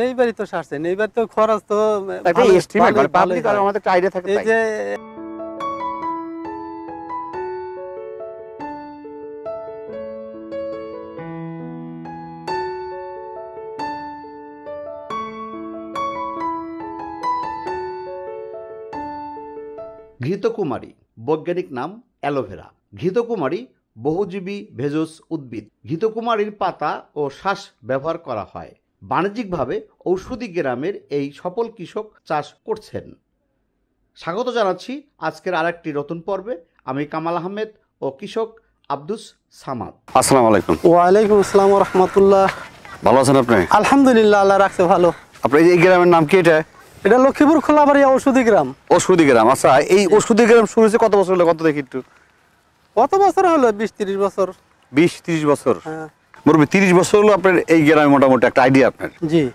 এইবারই তো সারছেন এইবার তো খরচ তো মানে ঘৃতকুমারী বৈজ্ঞানিক নাম অ্যালোভেরা ঘৃতকুমারী বহুজীবী ভেজস উদ্ভিদ ঘৃতকুমারীর পাতা ও শ্বাস ব্যবহার করা হয় বাণিজ্যিকভাবে ঔষধি গ্রামের এই সফল কৃষক চাষ করছেন স্বাগত জানাচ্ছি আজকের আরেকটি নতুন পর্বে আমি কামাল আহমেদ ও কৃষক আব্দুস সামাদ আসসালাম আলাইকুম ওয়ালাইকুম আসসালাম রহমতুল্লাহ ভালো আছেন আপনি আলহামদুলিল্লাহ আল্লাহ রাখছে ভালো আপনার এই গ্রামের নাম কি এটা এটা লক্ষ্মীপুর খোলাবাড়ি ঔষধি গ্রাম ওষুধি গ্রাম আচ্ছা এই ওষুধি গ্রাম শুরু হয়েছে কত বছর হলো কত দেখি একটু কত বছর হলো বিশ তিরিশ বছর বিশ তিরিশ বছর হ্যাঁ মুরব্বী তিরিশ বছর হলো আপনার এই গ্রামে মোটামুটি একটা আইডিয়া আপনার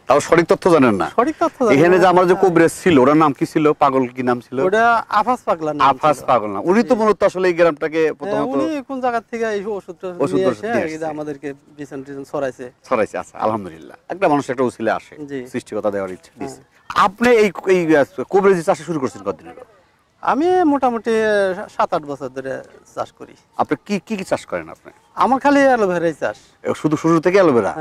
তাও সঠিক তথ্য জানেন না সঠিক তথ্য এখানে যে আমার যে কবিরাজ ছিল ওর নাম কি ছিল পাগল কি নাম ছিল ওটা আফাস পাগলা না আফাস পাগল না উনি তো মূলত আসলে এই গ্রামটাকে হ্যাঁ, প্রথমত উনি কোন জায়গা থেকে এই ওষুধ ওষুধ এসে আমাদেরকে বিছান টিছান ছড়াইছে ছড়াইছে আচ্ছা আলহামদুলিল্লাহ একটা মানুষ একটা উছিলে আসে সৃষ্টিকতা দেওয়ার ইচ্ছা ইচ্ছে হ্যাঁ। আপনি এই এই কবিরাজি চাষে শুরু করছেন কতদিন আগে আমি মোটামুটি সাত আট বছর ধরে চাষ করি আপনি কি কি কি চাষ করেন আপনি আমার খালি অ্যালোভেরাই চাষ শুধু শুরু থেকে হ্যাঁ, অ্যালোভেরা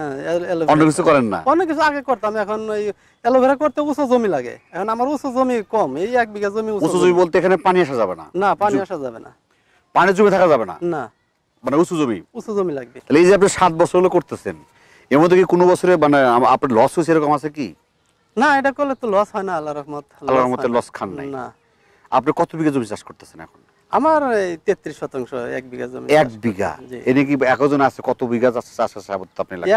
অন্য কিছু করেন না অনেক কিছু আগে করতাম এখন ওই অ্যালোভেরা করতে উঁচু জমি লাগে এখন আমার উঁচু জমি কম এই এক বিঘা জমি উঁচু জমি বলতে এখানে পানি আসা যাবে না না পানি আসা যাবে না পানি জমি থাকা যাবে না না মানে উঁচু জমি উঁচু জমি লাগবে তাহলে এই যে আপনি সাত বছর হলো করতেছেন এর মধ্যে কি কোনো বছরে মানে আপনার লস হয়েছে এরকম আছে কি না এটা করলে তো লস হয় না আল্লাহ রহমত আল্লাহ রহমতের লস খান নাই না আপনি কত বিঘা জমি চাষ করতেছেন এখন আমার তেত্রিশ শতাংশ এক বিঘা জমি এক বিঘা এনে কি একজন আছে কত বিঘা চাষ আছে আপনি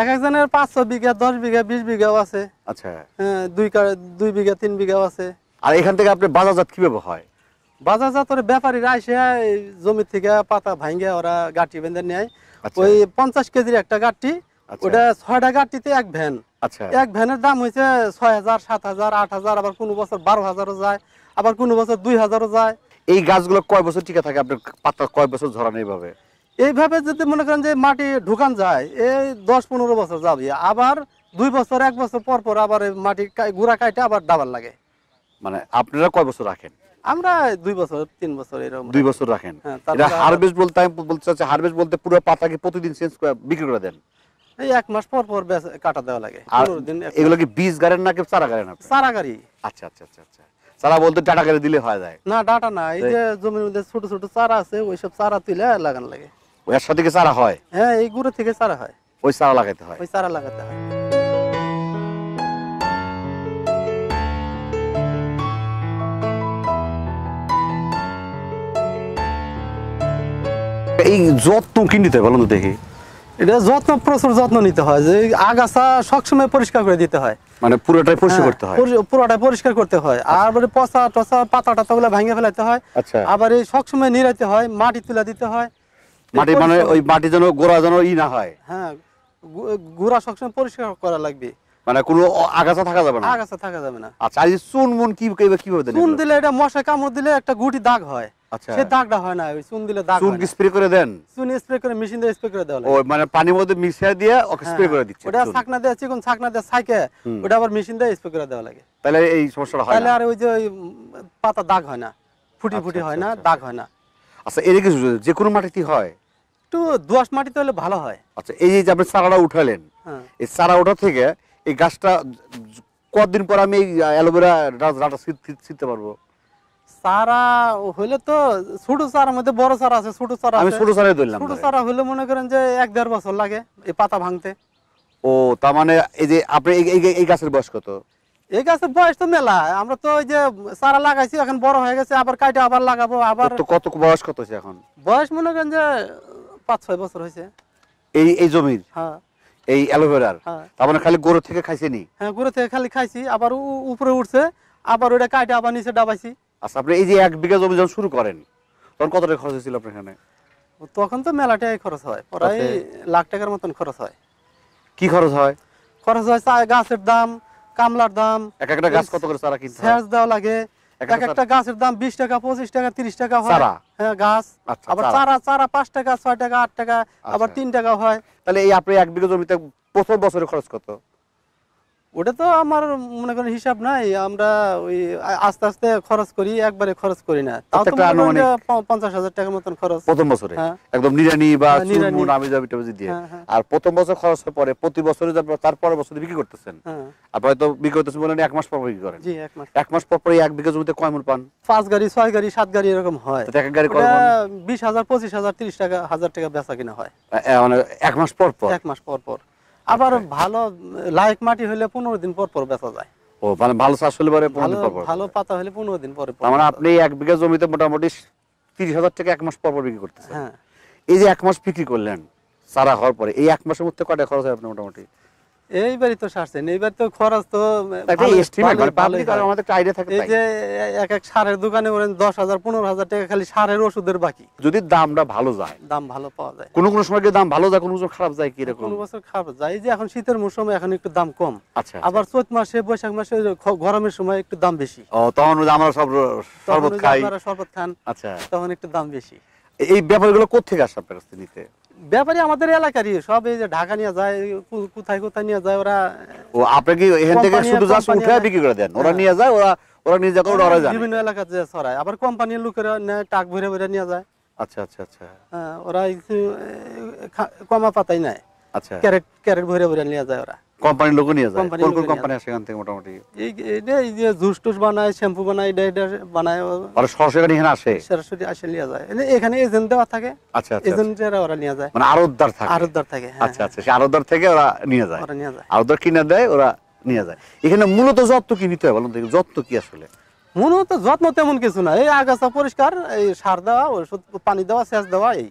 এক একজনের পাঁচশো বিঘা দশ বিঘা বিশ বিঘাও আছে আচ্ছা হ্যাঁ, দুই দুই বিঘা তিন বিঘাও আছে আর এখান থেকে আপনি বাজারজাত কিভাবে হয় বাজারজাত ওরা ব্যাপারীরা আসে জমি থেকে পাতা ভাঙে ওরা গাঁটি বেঁধে নেয় আচ্ছা। ওই পঞ্চাশ কেজির একটা গাঁটি আচ্ছা। ওটা ছয়টা গাঁটিতে এক ভ্যান আচ্ছা এক ভ্যানের দাম হয়েছে ছয় হাজার সাত হাজার আট হাজার আবার কোনো বছর বারো হাজারও যায় আবার কোনো বছর দুই হাজারও যায় এই গাছগুলো কয় বছর টিকে থাকে আপনার পাতা কয় বছর ঝরান এইভাবে এইভাবে যদি মনে করেন যে মাটি ঢুকান যায় এই দশ পনেরো বছর যাবে আবার দুই বছর এক বছর পর পর আবার মাটি গুড়া কাটে আবার দাবার লাগে মানে আপনারা কয় বছর রাখেন আমরা দুই বছর তিন বছর এরকম দুই বছর রাখেন হ্যাঁ, এটা হারভেস্ট বলতে আমি বলতে চাচ্ছি হারভেস্ট বলতে পুরো পাতাকে প্রতিদিন চেঞ্জ করে বিক্রি করে দেন এই এক মাস পর পর কাটা দেওয়া লাগে আর এগুলো কি বীজ গাড়েন নাকি চারা গাড়েন চারা গাড়ি আচ্ছা আচ্ছা আচ্ছা আচ্ছা সারা বলতে টাটা করে দিলে হয়ে যায় না ডাটা না এই যে জমির মধ্যে ছোট ছোট চারা আছে ওই সব চারা তুলে লাগান লাগে ওই একশো থেকে চারা হয় হ্যাঁ এই গুঁড়ো থেকে চারা হয় ওই চারা লাগাতে হয় ওই চারা লাগাতে হয় এই যত্ন কি নিতে বলুন তো দেখি এটা যত্ন প্রচুর যত্ন নিতে হয় যে আগাছা সবসময় পরিষ্কার করে দিতে হয় মানে হ্যাঁ, পুরোটাই পরিষ্কার করতে হয় পুরোটাই পরিষ্কার করতে হয় আর মানে পচা টসা পাতা টাতাগুলো ভাঙে ফেলাতে হয় আচ্ছা আবার এই সবসময় নিরাইতে হয় মাটি তুলে দিতে হয় মাটি মানে ওই মাটি যেন গোড়া যেন ই না হয় হ্যাঁ গোড়া সবসময় পরিষ্কার করা লাগবে মানে কোনো আগাছা থাকা যাবে না আগাছা থাকা যাবে না আচ্ছা এই চুন মুন কি কিভাবে চুন দিলে এটা মশা কামড় দিলে একটা গুটি দাগ হয় আচ্ছা। মানে হ্যাঁ। যে আচ্ছা, আচ্ছা, আচ্ছা। কোনো মাটিতে হয় একটু মাটি মাটিতে হলে ভালো হয় আচ্ছা এই যে আপনি চারাটা উঠালেন হ্যাঁ। এই চারা ওঠা থেকে এই গাছটা কতদিন পর আমি এই অ্যালোভেরা ছিঁড়তে পারবো তো ছোট মধ্যে বড় আছে ছোট আমি ছোট ধরলাম ছোট মনে করেন যে এক দেড় বছর লাগে এই পাতা ভাঙতে ও তার মানে এই যে আপনি এই গাছের বয়স কত এই গাছের বয়স তো মেলা আমরা তো ওই যে লাগাইছি এখন বড় হয়ে গেছে আবার কাইটা আবার লাগাবো আবার কত বয়স কত এখন বয়স মনে করেন যে পাঁচ ছয় বছর হয়েছে এই এই জমির হ্যাঁ এই অ্যালোভেরার হ্যাঁ। তার মানে খালি গরু থেকে খাইছেনি হ্যাঁ গোড়ো থেকে খালি খাইছি আবার উপরে উঠছে আবার ওটা কাইটা আবার নিচে ডাবাইছি আচ্ছা আপনি এই যে এক বিঘা জমি যখন শুরু করেন তখন খরচ হয়েছিল আপনার এখানে তখন তো খরচ হয় প্রায় আচ্ছা। লাখ টাকার মতন খরচ হয় কি খরচ হয় খরচ হয় গাছের দাম কামলার দাম এক একটা গাছ কত করে চারা কিনতে হয় লাগে এক একটা গাছের দাম টাকা পঁচিশ টাকা 30 টাকা হয় হ্যাঁ গাছ আচ্ছা, আবার চারা চারা পাঁচ টাকা ছয় টাকা আট টাকা আবার আচ্ছা। তিন টাকা হয় তাহলে এই আপনি এক বিঘা জমিতে প্রথম বছরে খরচ কত ওটা তো আমার মনে করেন হিসাব নাই আমরা ওই আস্তে আস্তে খরচ করি একবারে খরচ করি না তাও তো পঞ্চাশ হাজার টাকার মতন খরচ প্রথম বছরে হ্যাঁ। একদম নিরানি বা চুরমুন আমি যাবি দিয়ে হ্যাঁ, হ্যাঁ। আর প্রথম বছর খরচ পরে প্রতি বছরে তার পরের বিক্রি করতেছেন আপনি হয়তো বিক্রি করতেছেন বলেন এক মাস পর বিক্রি করেন জি এক মাস এক মাস পর এক বিঘা জমিতে কয় মন পান পাঁচ গাড়ি ছয় গাড়ি সাত গাড়ি এরকম হয় এক গাড়ি বিশ হাজার পঁচিশ হাজার তিরিশ টাকা হাজার টাকা বেচা কিনা হয় মানে এক মাস পর পর এক মাস পর পর আবার ভালো লাইক মাটি হলে পনেরো দিন পর পর বেচা যায় ও মানে ভালো চাষ হলে পরে পনেরো দিন পর ভালো পাতা হলে পনেরো দিন পরে মানে আপনি এক বিঘা জমিতে মোটামুটি তিরিশ হাজার টাকা এক মাস পর পর বিক্রি করতেছেন হ্যাঁ এই যে এক মাস বিক্রি করলেন সারা হওয়ার পরে এই এক মাসের মধ্যে কটা খরচ হয় আপনার মোটামুটি এইবারই তো সারছেন এইবার তো খরচ তো এক এক সারের দোকানে দশ হাজার পনেরো হাজার টাকা খালি সারের ওষুধের বাকি যদি দামটা ভালো যায় দাম ভালো পাওয়া যায় কোন কোন সময় দাম ভালো যায় কোন বছর খারাপ যায় কি রকম কোনো বছর খারাপ যায় এই যে এখন শীতের মৌসুমে এখন একটু দাম কম আচ্ছা, আচ্ছা। আবার চৈত মাসে বৈশাখ মাসে গরমের সময় একটু দাম বেশি ও তখন আমরা সব শরবত খাই শরবত খান আচ্ছা তখন একটু দাম বেশি এই ব্যাপারগুলো কোথেকে আসে আপনার কাছে নিতে ব্যাপারে আমাদের এলাকারই সব এই যে ঢাকা নিয়ে যায় কোথায় কোথায় নিয়ে যায় ওরা ও আপনি কি এখান থেকে শুধু যা উঠে বিক্রি করে দেন ওরা হ্যাঁ। নিয়ে যায় ওরা ওরা নিয়ে যায় ওরা যায় বিভিন্ন এলাকা এলাকাতে ছড়ায় আবার কোম্পানির লোকেরা নেয় টাক ভরে ভরে নিয়ে যায় আচ্ছা আচ্ছা আচ্ছা হ্যাঁ ওরা কিছু কমা পাতাই নেয় আচ্ছা ক্যারেট ক্যারেট ভরে ভরে নিয়ে যায় ওরা কোম্পানির লোকও নিয়ে যায় কোন কোন কোম্পানি আছে এখান থেকে মোটামুটি এই এই যে জুস টুস বানায় শ্যাম্পু বানায় এটা এটা বানায় আর সরাসরি এখানে আসে সরাসরি আসে নিয়ে যায় এখানে এজেন্ট দেওয়া থাকে আচ্ছা আচ্ছা এজেন্টেরা আচ্ছা। ওরা নিয়ে যায় মানে আরোদ্দার থাকে আরোদ্দার থাকে হ্যাঁ। আচ্ছা আচ্ছা সেই আরোদ্দার থেকে ওরা নিয়ে যায় ওরা নিয়ে যায় আরোদ্দার কিনে দেয় ওরা নিয়ে যায় এখানে মূলত যত্ন কি নিতে হয় বলুন দেখি যত্ন কি আসলে মূলত যত্ন তেমন কিছু না এই আগাছা পরিষ্কার এই সার দেওয়া ওষুধ পানি দেওয়া সেচ দেওয়া এই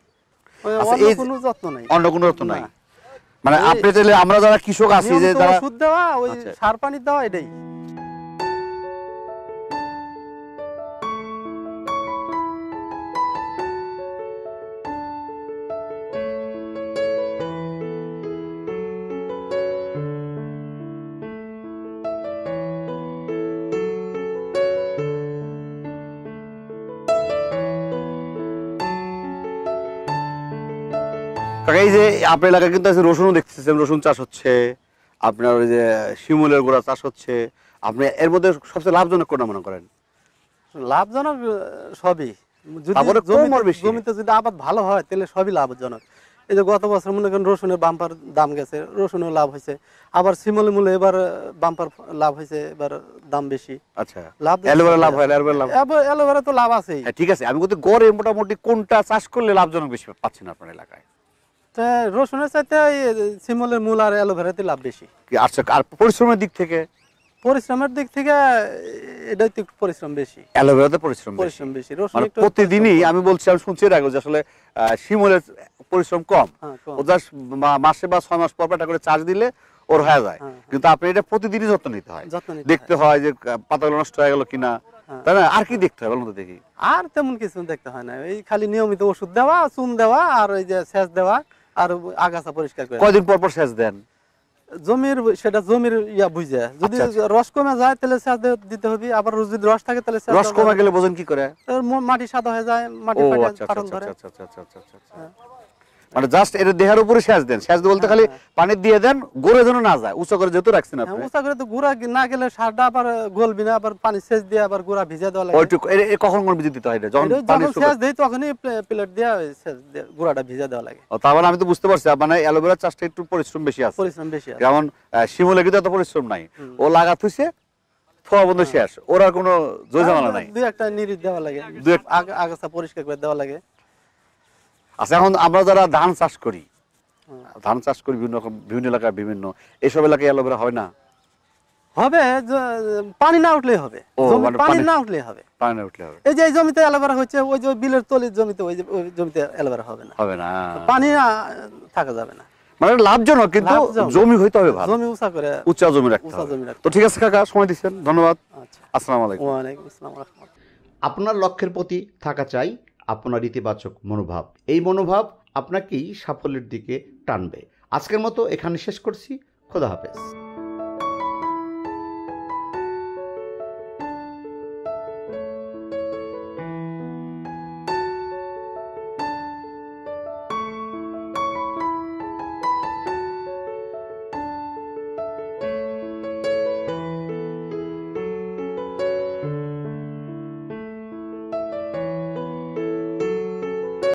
আচ্ছা, অন্য কোনো যত্ন নাই অন্য কোনো যত্ন নাই মানে আপনি তাহলে আমরা যারা কৃষক আছি যে তারা সুদ দেওয়া ওই আচ্ছা। সার পানি দেওয়া এটাই যে আপনার এলাকায় কিন্তু আছে রসুনও দেখতেছেন রসুন চাষ হচ্ছে আপনার ওই যে শিমুলের গোড়া চাষ হচ্ছে আপনি এর মধ্যে সবচেয়ে লাভজনক কোনটা মনে করেন লাভজনক সবই জমিতে যদি আবাদ ভালো হয় তাহলে সবই লাভজনক এই যে গত বছর মনে করেন রসুনের বাম্পার দাম গেছে রসুনও লাভ হয়েছে আবার শিমল মূলে এবার বাম্পার লাভ হয়েছে এবার দাম বেশি আচ্ছা লাভ অ্যালোভেরা লাভ হয় অ্যালোভেরা লাভ অ্যালোভেরা তো লাভ আছেই হ্যাঁ, ঠিক আছে আমি বলতে গড়ে মোটামুটি কোনটা চাষ করলে লাভজনক বেশি পাচ্ছেন আপনার এলাকায় রসুনের চাইতে শিমলের মূল আর অ্যালোভেরাতে লাভ বেশি আচ্ছা আর পরিশ্রমের দিক থেকে পরিশ্রমের দিক থেকে একটু পরিশ্রম বেশি অ্যালোভেরাতে পরিশ্রম পরিশ্রম বেশি রসুন মানে প্রতিদিনই আমি বলছি আমি শুনছি এর আগে যে আসলে শিমলের পরিশ্রম কম হ্যাঁ, ওটা মাসে বা ছয় মাস পর একটা করে চার্জ দিলে ওর হয়ে যায় হ্যাঁ। কিন্তু আপনি এটা প্রতিদিনই যত্ন নিতে হয় দেখতে হয় যে পাতাগুলো নষ্ট হয়ে গেল কিনা হ্যাঁ। তাই না আর কি দেখতে হয় বলতে দেখি আর তেমন কিছু দেখতে হয় না এই খালি নিয়মিত ওষুধ দেওয়া চুন দেওয়া আর ওই যে সেচ দেওয়া আর আগাছা পরিষ্কার করে কয়দিন পর পর সেচ দেন জমির সেটা জমির ইয়া বুঝে যদি আচ্ছা, আচ্ছা। রস কমে যায় তাহলে সেচ দিতে হবে আবার যদি রস থাকে তাহলে রস কমে গেলে বোঝেন কি করে মাটি সাদা হয়ে যায় মাটি ফাটল আচ্ছা, ধরে আচ্ছা আচ্ছা আচ্ছা আচ্ছা আচ্ছা হ্যাঁ। মানে জাস্ট এর দেহের উপরে সেচ দেন সেচ বলতে খালি হ্যাঁ, হ্যাঁ। পানি দিয়ে দেন গোড়া যেন না যায় উঁচা করে যেহেতু রাখছেন আপনি হ্যাঁ, উঁচা করে তো গোড়া না গেলে সারটা আবার গলবি না আবার পানি সেচ দিয়ে আবার গোড়া ভিজা দেওয়া লাগে ওইটুকু কখন গলবি দিতে হয় যখন পানি সেচ দেই তখনই প্লেট দিয়ে গোড়াটা ভিজা দেওয়া লাগে তার মানে আমি তো বুঝতে পারছি মানে অ্যালোভেরা চাষটা একটু পরিশ্রম বেশি আছে পরিশ্রম বেশি আছে যেমন শিমুলে কিন্তু এত পরিশ্রম নাই ও লাগা থুইছে থোয়া বন্ধ শেষ ওর কোনো জোজামালা নাই দুই একটা নিরিদ দেওয়া লাগে দুই আগাছা পরিষ্কার করে দেওয়া লাগে আচ্ছা এখন আমরা যারা ধান চাষ করি ধান চাষ করি বিভিন্ন রকম বিভিন্ন এলাকায় বিভিন্ন এইসব এলাকায় অ্যালোভেরা হয় না হবে পানি না মানে হবে পানি না হবে পানি না উঠলে হবে এই যে জমিতে অ্যালোভেরা হচ্ছে ওই যে বিলের তলির জমিতে ওই জমিতে অ্যালোভেরা হবে না হবে না পানি না থাকা যাবে না মানে লাভজনক কিন্তু জমি হইতে হবে ভালো জমি উঁচা করে উঁচা জমি রাখতে তো ঠিক আছে কাকা সময় দিচ্ছেন ধন্যবাদ আচ্ছা। আসসালামু আলাইকুম ওয়া আলাইকুম আসসালাম আপনার লক্ষ্যের প্রতি থাকা চাই আপনার ইতিবাচক মনোভাব এই মনোভাব আপনাকেই সাফল্যের দিকে টানবে আজকের মতো এখানে শেষ করছি খোদা হাফেজ